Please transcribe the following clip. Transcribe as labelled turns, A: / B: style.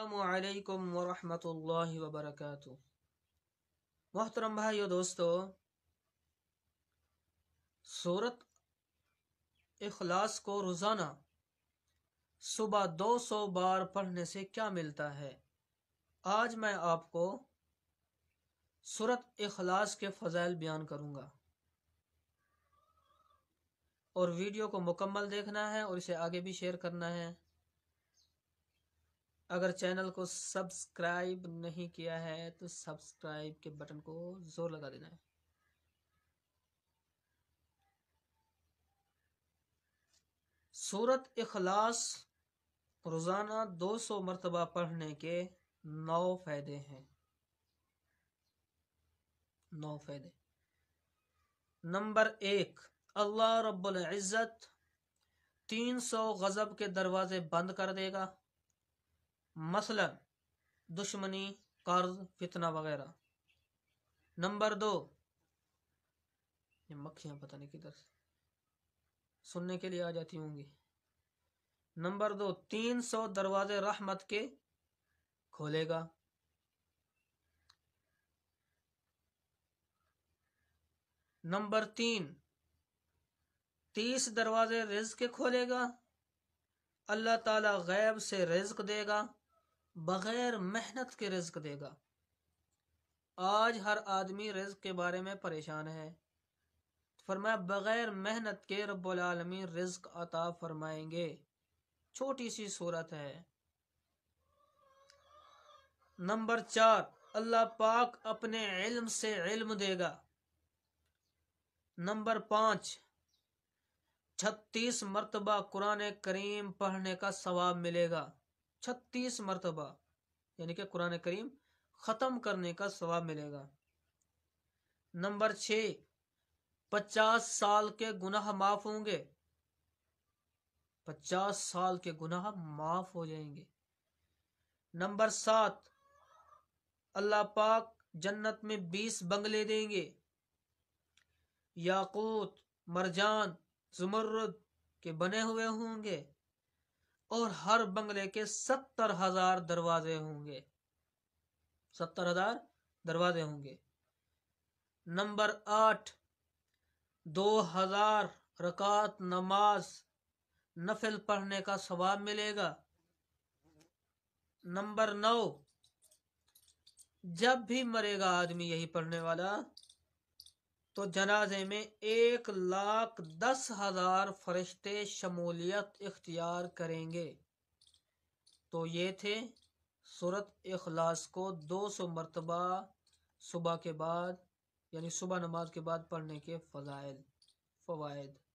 A: अल्लाम वरहमतुल्लाहि वबरकातु मोहतरम भाइयों दोस्तों सूरत इखलास को रोज़ाना सुबह 200 बार पढ़ने से क्या मिलता है आज मैं आपको सूरत इखलास के फ़जाइल बयान करूँगा और वीडियो को मुकम्मल देखना है और इसे आगे भी शेयर करना है अगर चैनल को सब्सक्राइब नहीं किया है तो सब्सक्राइब के बटन को जोर लगा देना है सूरत इखलास रोज़ाना 200 मरतबा पढ़ने के नौ फ़ायदे हैं नौ फ़ायदे नंबर एक अल्लाह रब्बुल इज़्ज़त 300 गज़ब के दरवाज़े बंद कर देगा मसलन दुश्मनी कर्ज फितना वगैरह नंबर दो ये मक्खियां पता नहीं किधर से सुनने के लिए आ जाती होंगी नंबर दो तीन सौ दरवाजे रहमत के खोलेगा नंबर तीन तीस दरवाजे रिज्क खोलेगा अल्लाह ताला गैब से रिज्क देगा बग़ैर मेहनत के रिज्क देगा आज हर आदमी रिज्क के बारे में परेशान है फरमाया बग़ैर मेहनत के रबालमी रिज्क अता फरमाएंगे छोटी सी सूरत है नंबर चार अल्लाह पाक अपने इल्म से इल्म देगा नंबर पांच छत्तीस मरतबा कुरान करीम पढ़ने का सवाब मिलेगा छत्तीस मरतबा यानी कि कुरान करीम ख़त्म करने का स्वभाव मिलेगा नंबर छ पचास साल के गुनाह माफ होंगे पचास साल के गुनाह माफ हो जाएंगे नंबर सात अल्लाह पाक जन्नत में बीस बंगले देंगे याकूत मरजान जुमर्रद के बने हुए होंगे और हर बंगले के सत्तर हजार दरवाजे होंगे सत्तर हजार दरवाजे होंगे नंबर आठ दो हजार रकात नमाज नफिल पढ़ने का सवाब मिलेगा नंबर नौ जब भी मरेगा आदमी यही पढ़ने वाला तो जनाजे में एक लाख दस हज़ार फरिश्ते शमूलियत इख्तियार करेंगे तो ये थे सूरत अखलास को दो सौ मरतबा सुबह के बाद यानी सुबह नमाज के बाद पढ़ने के फ़जाइल फवायद